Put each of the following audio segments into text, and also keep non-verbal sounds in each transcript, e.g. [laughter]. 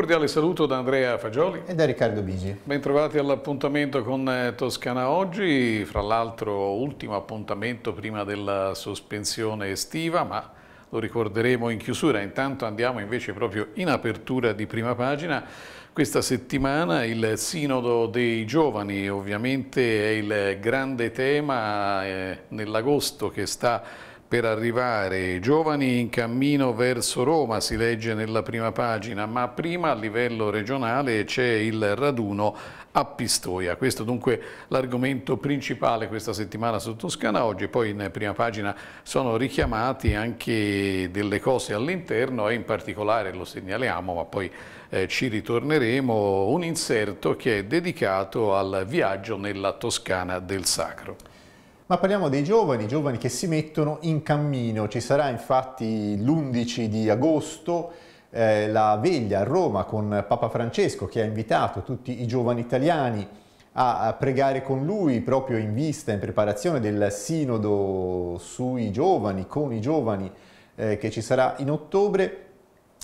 cordiale saluto da Andrea Fagioli e da Riccardo Bigi. Bentrovati all'appuntamento con eh, Toscana Oggi, fra l'altro ultimo appuntamento prima della sospensione estiva, ma lo ricorderemo in chiusura. Intanto andiamo invece proprio in apertura di prima pagina. Questa settimana il Sinodo dei Giovani ovviamente è il grande tema eh, nell'agosto che sta per arrivare, i giovani in cammino verso Roma, si legge nella prima pagina, ma prima a livello regionale c'è il raduno a Pistoia. Questo dunque l'argomento principale questa settimana su Toscana Oggi poi in prima pagina sono richiamati anche delle cose all'interno e in particolare lo segnaliamo, ma poi eh, ci ritorneremo, un inserto che è dedicato al viaggio nella Toscana del Sacro ma parliamo dei giovani, giovani che si mettono in cammino. Ci sarà infatti l'11 di agosto eh, la veglia a Roma con Papa Francesco che ha invitato tutti i giovani italiani a pregare con lui proprio in vista, in preparazione del sinodo sui giovani, con i giovani eh, che ci sarà in ottobre.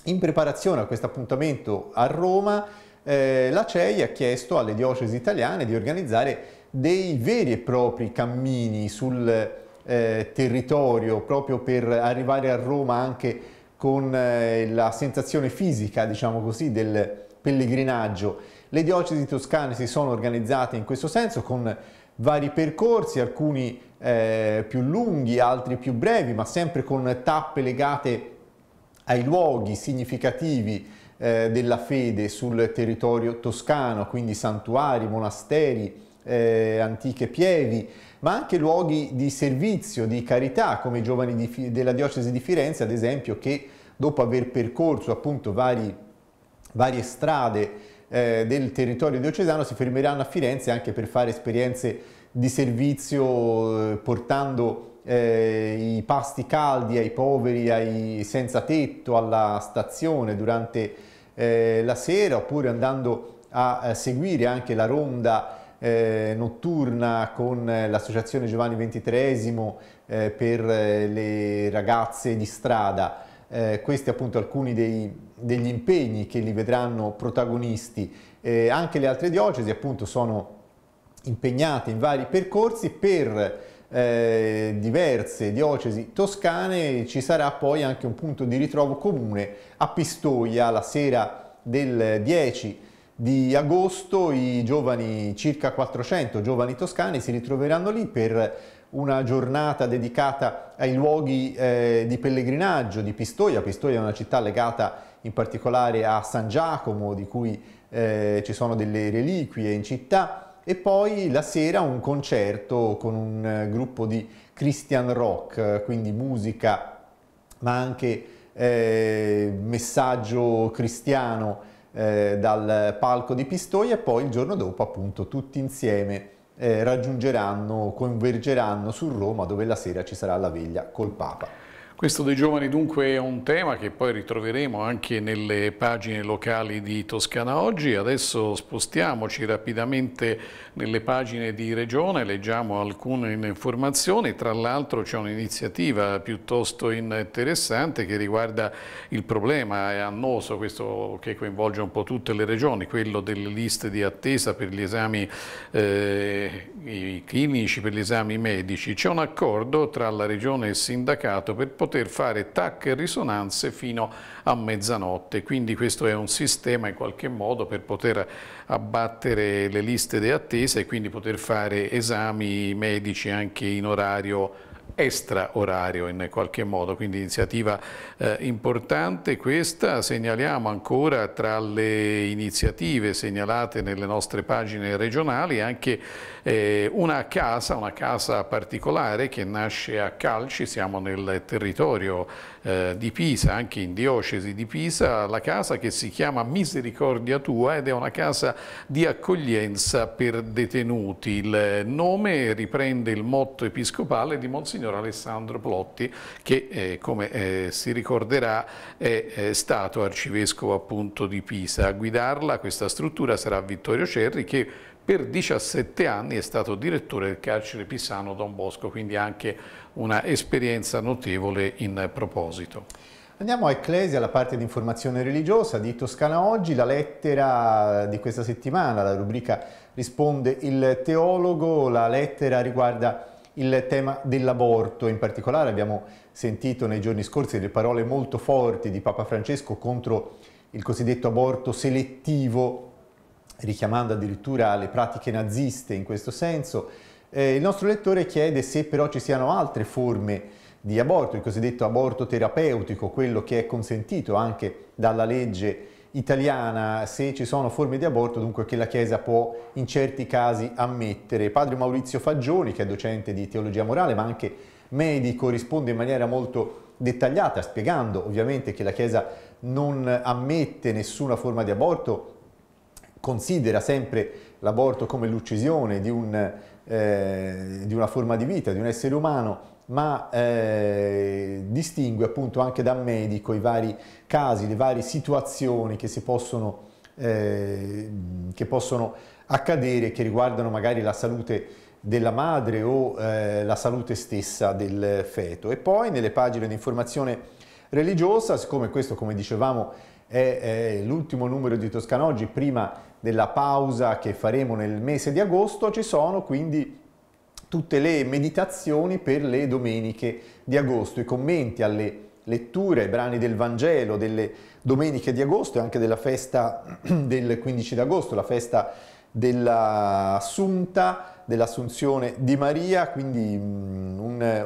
In preparazione a questo appuntamento a Roma, eh, la CEI ha chiesto alle diocesi italiane di organizzare dei veri e propri cammini sul eh, territorio proprio per arrivare a Roma anche con eh, la sensazione fisica, diciamo così, del pellegrinaggio. Le diocesi toscane si sono organizzate in questo senso con vari percorsi, alcuni eh, più lunghi, altri più brevi, ma sempre con tappe legate ai luoghi significativi eh, della fede sul territorio toscano, quindi santuari, monasteri, eh, antiche pievi, ma anche luoghi di servizio, di carità, come i giovani di, della diocesi di Firenze, ad esempio, che dopo aver percorso appunto vari, varie strade eh, del territorio diocesano si fermeranno a Firenze anche per fare esperienze di servizio eh, portando eh, i pasti caldi ai poveri, ai senza tetto, alla stazione durante eh, la sera oppure andando a seguire anche la ronda eh, notturna con eh, l'associazione Giovanni XXIII eh, per eh, le ragazze di strada. Eh, questi appunto alcuni dei, degli impegni che li vedranno protagonisti. Eh, anche le altre diocesi appunto sono impegnate in vari percorsi per eh, diverse diocesi toscane ci sarà poi anche un punto di ritrovo comune a Pistoia la sera del 10 di agosto i giovani, circa 400 giovani toscani, si ritroveranno lì per una giornata dedicata ai luoghi eh, di pellegrinaggio di Pistoia. Pistoia è una città legata in particolare a San Giacomo, di cui eh, ci sono delle reliquie in città, e poi la sera un concerto con un eh, gruppo di Christian rock, quindi musica ma anche eh, messaggio cristiano eh, dal palco di Pistoia e poi il giorno dopo appunto tutti insieme eh, raggiungeranno, convergeranno su Roma dove la sera ci sarà la veglia col Papa. Questo dei giovani dunque è un tema che poi ritroveremo anche nelle pagine locali di Toscana Oggi. Adesso spostiamoci rapidamente nelle pagine di Regione, leggiamo alcune informazioni. Tra l'altro c'è un'iniziativa piuttosto interessante che riguarda il problema annoso, questo che coinvolge un po' tutte le regioni, quello delle liste di attesa per gli esami eh, clinici, per gli esami medici. C'è un accordo tra la Regione e il sindacato per poter poter fare tac e risonanze fino a mezzanotte. Quindi questo è un sistema in qualche modo per poter abbattere le liste di attesa e quindi poter fare esami medici anche in orario extraorario in qualche modo, quindi iniziativa eh, importante questa, segnaliamo ancora tra le iniziative segnalate nelle nostre pagine regionali anche eh, una casa, una casa particolare che nasce a Calci, siamo nel territorio eh, di Pisa, anche in diocesi di Pisa, la casa che si chiama Misericordia Tua ed è una casa di accoglienza per detenuti. Il nome riprende il motto episcopale di Monsignor Alessandro Plotti che eh, come eh, si ricorderà è, è stato arcivescovo appunto di Pisa. A guidarla questa struttura sarà Vittorio Cerri che per 17 anni è stato direttore del carcere Pisano Don Bosco, quindi anche una esperienza notevole in proposito. Andiamo a Ecclesia, la parte di informazione religiosa di Toscana Oggi, la lettera di questa settimana, la rubrica risponde il teologo, la lettera riguarda il tema dell'aborto, in particolare abbiamo sentito nei giorni scorsi delle parole molto forti di Papa Francesco contro il cosiddetto aborto selettivo richiamando addirittura le pratiche naziste in questo senso. Eh, il nostro lettore chiede se però ci siano altre forme di aborto, il cosiddetto aborto terapeutico, quello che è consentito anche dalla legge italiana, se ci sono forme di aborto dunque che la Chiesa può in certi casi ammettere. Padre Maurizio Fagioni, che è docente di teologia morale ma anche medico, risponde in maniera molto dettagliata, spiegando ovviamente che la Chiesa non ammette nessuna forma di aborto considera sempre l'aborto come l'uccisione di, un, eh, di, una forma di vita, di un essere umano, ma eh, distingue appunto anche da medico i vari casi, le varie situazioni che, si possono, eh, che possono accadere che riguardano magari la salute della madre o eh, la salute stessa del feto. E poi nelle pagine di informazione religiosa, siccome questo come dicevamo è, è l'ultimo numero di Toscana Oggi, prima della pausa che faremo nel mese di agosto, ci sono quindi tutte le meditazioni per le domeniche di agosto, i commenti alle letture, ai brani del Vangelo, delle domeniche di agosto e anche della festa [clears throat] del 15 d'agosto, la festa dell'assunta, dell'assunzione di Maria, quindi mm,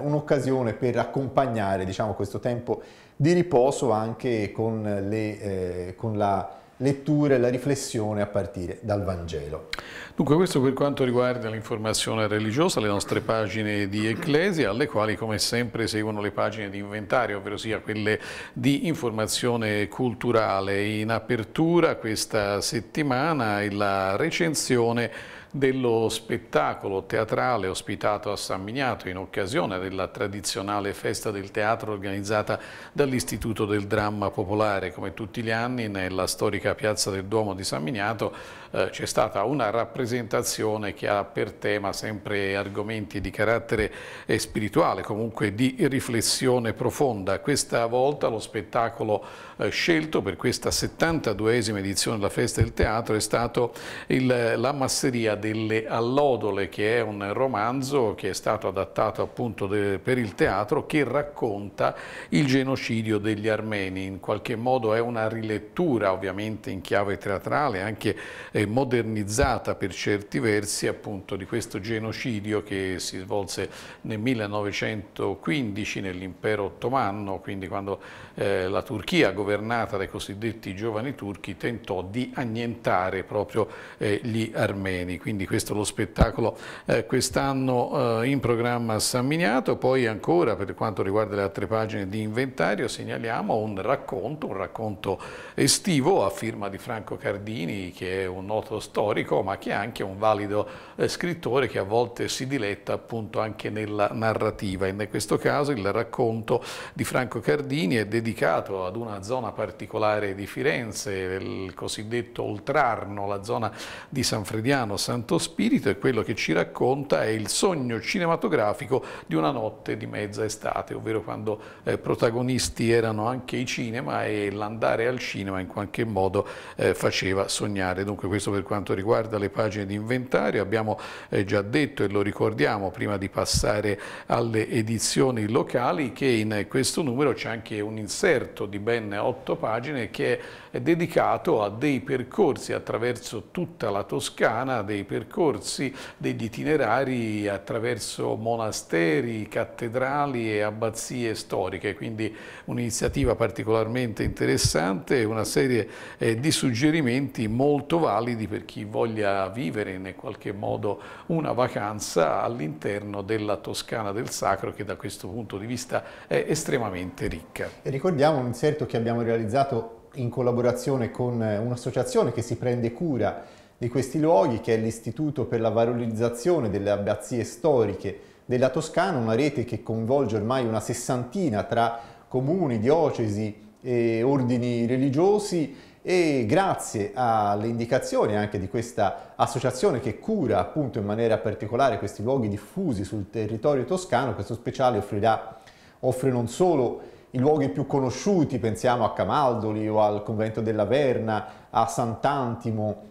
un'occasione un per accompagnare diciamo, questo tempo di riposo anche con, le, eh, con la lettura e la riflessione a partire dal Vangelo. Dunque questo per quanto riguarda l'informazione religiosa, le nostre pagine di Ecclesia, alle quali come sempre seguono le pagine di inventario, ovvero sia quelle di informazione culturale. In apertura questa settimana la recensione dello spettacolo teatrale ospitato a San Miniato in occasione della tradizionale festa del teatro organizzata dall'Istituto del Dramma Popolare. Come tutti gli anni nella storica piazza del Duomo di San Miniato eh, c'è stata una rappresentazione che ha per tema sempre argomenti di carattere eh, spirituale, comunque di riflessione profonda. Questa volta lo spettacolo eh, scelto per questa 72esima edizione della festa del teatro è stato il, la masseria delle Allodole, che è un romanzo che è stato adattato appunto per il teatro, che racconta il genocidio degli armeni. In qualche modo è una rilettura, ovviamente in chiave teatrale, anche eh, modernizzata per certi versi, appunto di questo genocidio che si svolse nel 1915 nell'impero ottomano, quindi quando eh, la Turchia, governata dai cosiddetti giovani turchi, tentò di annientare proprio eh, gli armeni. Quindi quindi questo è lo spettacolo eh, quest'anno eh, in programma a San Miniato, poi ancora per quanto riguarda le altre pagine di inventario segnaliamo un racconto, un racconto estivo a firma di Franco Cardini che è un noto storico ma che è anche un valido eh, scrittore che a volte si diletta appunto anche nella narrativa, in questo caso il racconto di Franco Cardini è dedicato ad una zona particolare di Firenze, il cosiddetto Oltrarno, la zona di San Frediano, San Santo Spirito e quello che ci racconta è il sogno cinematografico di una notte di mezza estate, ovvero quando eh, protagonisti erano anche i cinema e l'andare al cinema in qualche modo eh, faceva sognare. Dunque questo per quanto riguarda le pagine di inventario, abbiamo eh, già detto e lo ricordiamo prima di passare alle edizioni locali che in questo numero c'è anche un inserto di ben otto pagine che è dedicato a dei percorsi attraverso tutta la Toscana, dei percorsi degli itinerari attraverso monasteri, cattedrali e abbazie storiche, quindi un'iniziativa particolarmente interessante una serie eh, di suggerimenti molto validi per chi voglia vivere in qualche modo una vacanza all'interno della Toscana del Sacro che da questo punto di vista è estremamente ricca. E ricordiamo un inserto che abbiamo realizzato in collaborazione con eh, un'associazione che si prende cura di questi luoghi, che è l'Istituto per la valorizzazione delle abbazie storiche della Toscana, una rete che coinvolge ormai una sessantina tra comuni, diocesi e ordini religiosi e grazie alle indicazioni anche di questa associazione che cura appunto in maniera particolare questi luoghi diffusi sul territorio toscano, questo speciale offrirà, offre non solo i luoghi più conosciuti, pensiamo a Camaldoli o al convento della Verna, a Sant'Antimo,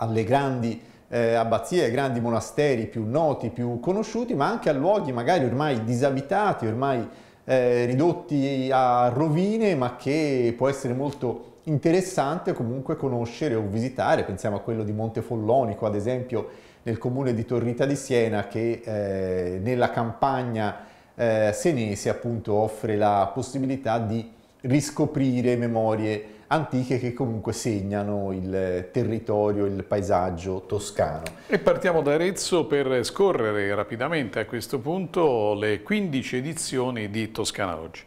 alle grandi eh, abbazie, ai grandi monasteri più noti, più conosciuti, ma anche a luoghi magari ormai disabitati, ormai eh, ridotti a rovine, ma che può essere molto interessante comunque conoscere o visitare. Pensiamo a quello di Montefollonico, ad esempio, nel comune di Torrita di Siena, che eh, nella campagna eh, senese appunto offre la possibilità di riscoprire memorie antiche che comunque segnano il territorio, il paesaggio toscano. E partiamo da Arezzo per scorrere rapidamente a questo punto le 15 edizioni di Toscana Oggi.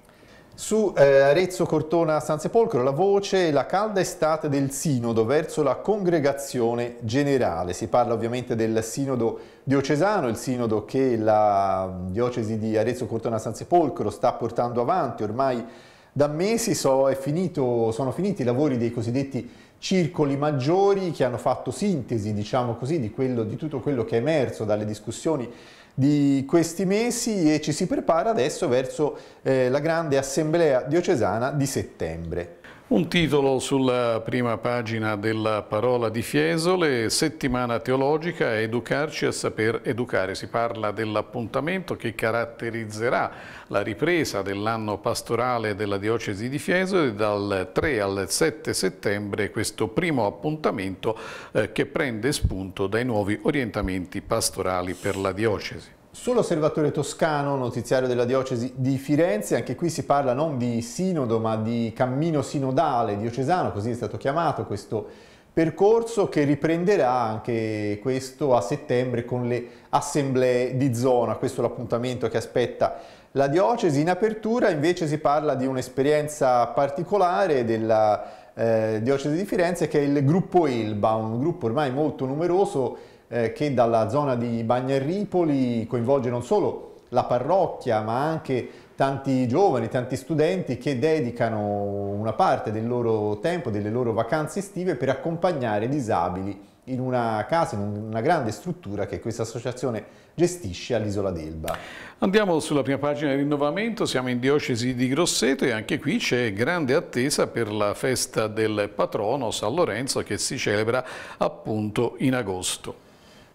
Su eh, Arezzo, Cortona, San Sepolcro, la voce è la calda estate del sinodo verso la congregazione generale. Si parla ovviamente del sinodo diocesano, il sinodo che la diocesi di Arezzo, Cortona, San Sepolcro sta portando avanti ormai da mesi so, finito, sono finiti i lavori dei cosiddetti circoli maggiori che hanno fatto sintesi, diciamo così, di, quello, di tutto quello che è emerso dalle discussioni di questi mesi e ci si prepara adesso verso eh, la grande assemblea diocesana di settembre. Un titolo sulla prima pagina della parola di Fiesole, settimana teologica, educarci a saper educare. Si parla dell'appuntamento che caratterizzerà la ripresa dell'anno pastorale della diocesi di Fiesole dal 3 al 7 settembre, questo primo appuntamento eh, che prende spunto dai nuovi orientamenti pastorali per la diocesi. Sull'osservatore toscano, notiziario della diocesi di Firenze, anche qui si parla non di sinodo ma di cammino sinodale diocesano, così è stato chiamato questo percorso che riprenderà anche questo a settembre con le assemblee di zona, questo è l'appuntamento che aspetta la diocesi. In apertura invece si parla di un'esperienza particolare della eh, diocesi di Firenze che è il gruppo Elba, un gruppo ormai molto numeroso eh, che dalla zona di Bagneripoli coinvolge non solo la parrocchia ma anche tanti giovani, tanti studenti che dedicano una parte del loro tempo, delle loro vacanze estive per accompagnare i disabili in una casa, in una grande struttura che questa associazione gestisce all'isola d'Elba. Andiamo sulla prima pagina di rinnovamento, siamo in diocesi di Grosseto e anche qui c'è grande attesa per la festa del patrono San Lorenzo che si celebra appunto in agosto.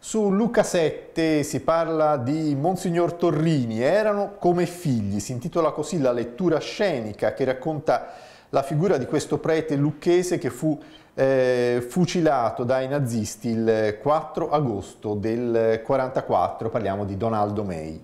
Su Luca 7 si parla di Monsignor Torrini, erano come figli, si intitola così la lettura scenica che racconta la figura di questo prete lucchese che fu eh, fucilato dai nazisti il 4 agosto del 44, parliamo di Donaldo May.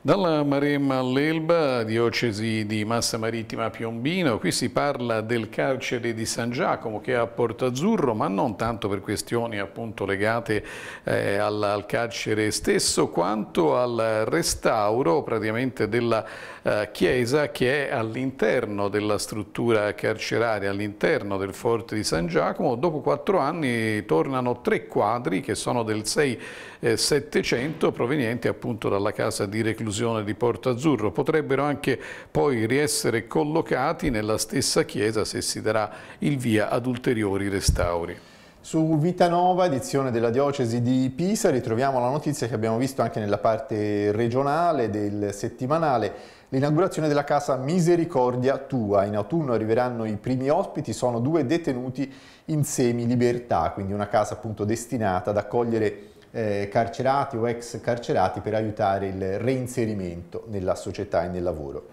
Dalla Maremma all'Elba, diocesi di Massa Marittima Piombino, qui si parla del carcere di San Giacomo che è a Porto Azzurro, ma non tanto per questioni appunto legate eh, al, al, carcere stesso, quanto al restauro praticamente della eh, chiesa che è all'interno della struttura carceraria, all'interno del forte di San Giacomo Giacomo, dopo quattro anni tornano tre quadri che sono del 6700 eh, provenienti appunto dalla casa di reclusione di Porto Azzurro. Potrebbero anche poi riessere collocati nella stessa chiesa se si darà il via ad ulteriori restauri. Su Vitanova, edizione della diocesi di Pisa, ritroviamo la notizia che abbiamo visto anche nella parte regionale del settimanale l'inaugurazione della casa Misericordia Tua. In autunno arriveranno i primi ospiti, sono due detenuti in semi libertà, quindi una casa appunto destinata ad accogliere eh, carcerati o ex carcerati per aiutare il reinserimento nella società e nel lavoro.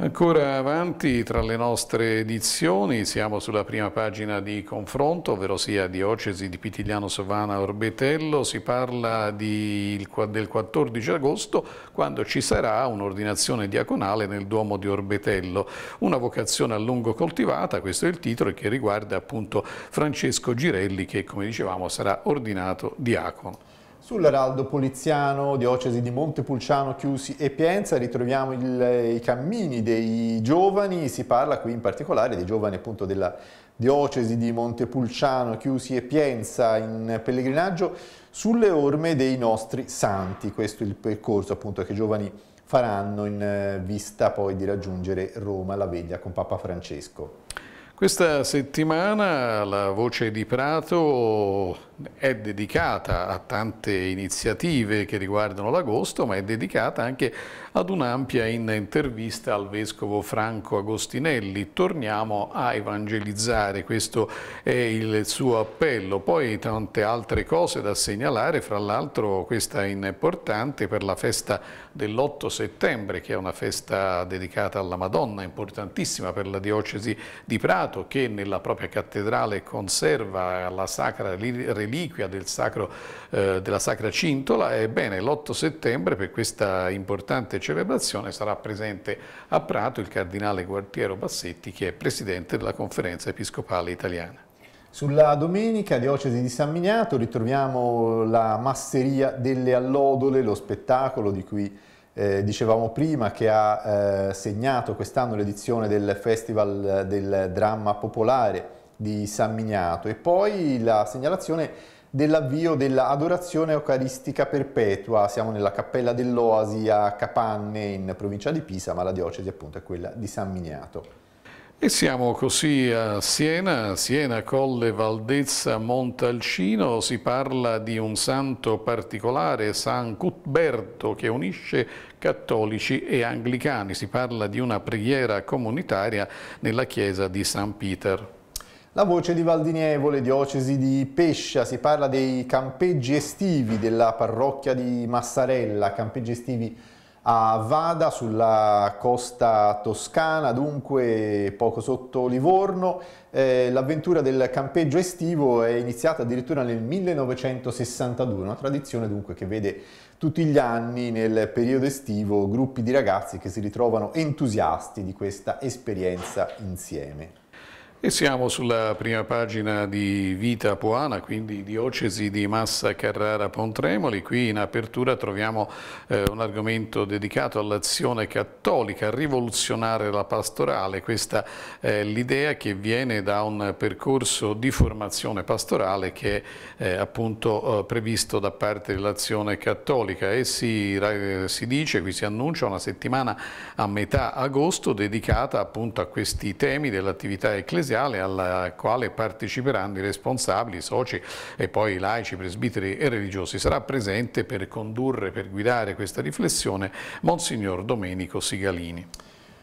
Ancora avanti tra le nostre edizioni siamo sulla prima pagina di confronto, ovvero sia Diocesi di Pitigliano Sovana Orbetello, si parla di, del 14 agosto quando ci sarà un'ordinazione diaconale nel Duomo di Orbetello, una vocazione a lungo coltivata, questo è il titolo che riguarda appunto Francesco Girelli che come dicevamo sarà ordinato diacono. Sull'Araldo Poliziano, diocesi di Montepulciano, Chiusi e Pienza ritroviamo il, i cammini dei giovani, si parla qui in particolare dei giovani appunto della diocesi di Montepulciano, Chiusi e Pienza in pellegrinaggio sulle orme dei nostri santi, questo è il percorso appunto che i giovani faranno in eh, vista poi di raggiungere Roma, la veglia con Papa Francesco. Questa settimana la voce di Prato è dedicata a tante iniziative che riguardano l'agosto, ma è dedicata anche ad un'ampia intervista al Vescovo Franco Agostinelli. Torniamo a evangelizzare, questo è il suo appello. Poi tante altre cose da segnalare, fra l'altro questa è importante per la festa dell'8 settembre, che è una festa dedicata alla Madonna, importantissima per la diocesi di Prato, che nella propria cattedrale conserva la sacra religione reliquia del sacro, eh, della Sacra Cintola, ebbene l'8 settembre per questa importante celebrazione sarà presente a Prato il Cardinale Gualtiero Bassetti che è Presidente della Conferenza Episcopale Italiana. Sulla domenica, diocesi di San Miniato, ritroviamo la masseria delle allodole, lo spettacolo di cui eh, dicevamo prima che ha eh, segnato quest'anno l'edizione del Festival del Dramma Popolare di San Miniato e poi la segnalazione dell'avvio dell'adorazione eucaristica perpetua. Siamo nella cappella dell'Oasi a Capanne in provincia di Pisa, ma la diocesi appunto è quella di San Miniato. E siamo così a Siena, Siena Colle Valdezza Montalcino, si parla di un santo particolare, San Cutberto, che unisce cattolici e anglicani, si parla di una preghiera comunitaria nella chiesa di San Peter. La voce di Valdinievole, diocesi di Pescia, si parla dei campeggi estivi della parrocchia di Massarella, campeggi estivi a Vada sulla costa toscana, dunque poco sotto Livorno. Eh, l'avventura del campeggio estivo è iniziata addirittura nel 1962, una tradizione dunque che vede tutti gli anni nel periodo estivo gruppi di ragazzi che si ritrovano entusiasti di questa esperienza insieme. E siamo sulla prima pagina di Vita Puana, quindi diocesi di Massa Carrara Pontremoli. Qui in apertura troviamo eh, un argomento dedicato all'azione cattolica, rivoluzionare la pastorale. Questa è l'idea che viene da un percorso di formazione pastorale che è eh, appunto eh, previsto da parte dell'azione cattolica e si, si dice, qui si annuncia una settimana a metà agosto dedicata appunto a questi temi dell'attività ecclesiastica ecclesiale alla quale parteciperanno i responsabili, i soci e poi i laici, presbiteri e religiosi. Sarà presente per condurre, per guidare questa riflessione Monsignor Domenico Sigalini.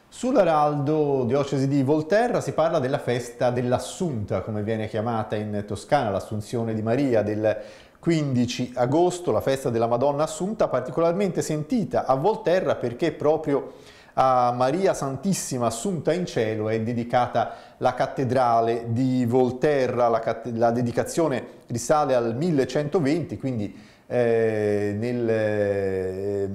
Sull'Araldo, diocesi di Volterra, si parla della festa dell'Assunta, come viene chiamata in Toscana, l'Assunzione di Maria del 15 agosto, la festa della Madonna Assunta, particolarmente sentita a Volterra perché proprio a Maria Santissima Assunta in Cielo è dedicata la cattedrale di Volterra, la, catt la dedicazione risale al 1120, quindi eh, nel, eh,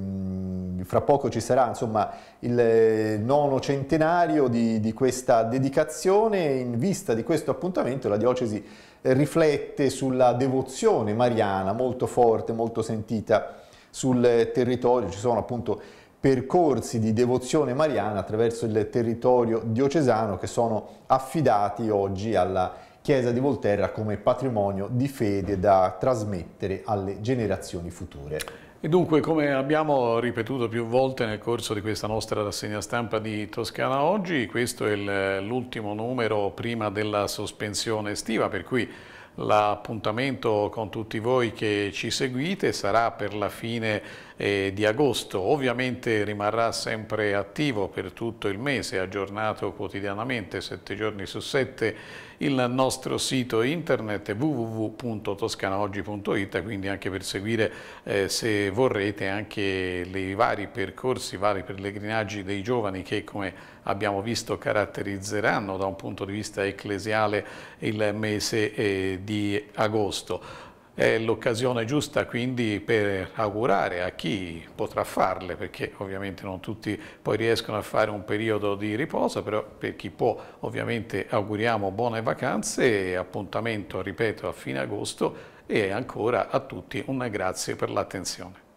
fra poco ci sarà insomma, il nono centenario di, di questa dedicazione. In vista di questo appuntamento la diocesi riflette sulla devozione mariana molto forte, molto sentita sul territorio. Ci sono appunto percorsi di devozione mariana attraverso il territorio diocesano che sono affidati oggi alla Chiesa di Volterra come patrimonio di fede da trasmettere alle generazioni future. E dunque, come abbiamo ripetuto più volte nel corso di questa nostra rassegna stampa di Toscana Oggi, questo è l'ultimo numero prima della sospensione estiva, per cui l'appuntamento con tutti voi che ci seguite sarà per la fine di di agosto. Ovviamente rimarrà sempre attivo per tutto il mese, aggiornato quotidianamente, 7 giorni su 7, il nostro sito internet www.toscanaoggi.it, quindi anche per seguire, eh, se vorrete, anche i vari percorsi, i vari pellegrinaggi dei giovani che, come abbiamo visto, caratterizzeranno da un punto di vista ecclesiale il mese eh, di agosto. È l'occasione giusta quindi per augurare a chi potrà farle, perché ovviamente non tutti poi riescono a fare un periodo di riposo, però per chi può ovviamente auguriamo buone vacanze e appuntamento, ripeto, a fine agosto e ancora a tutti un grazie per l'attenzione.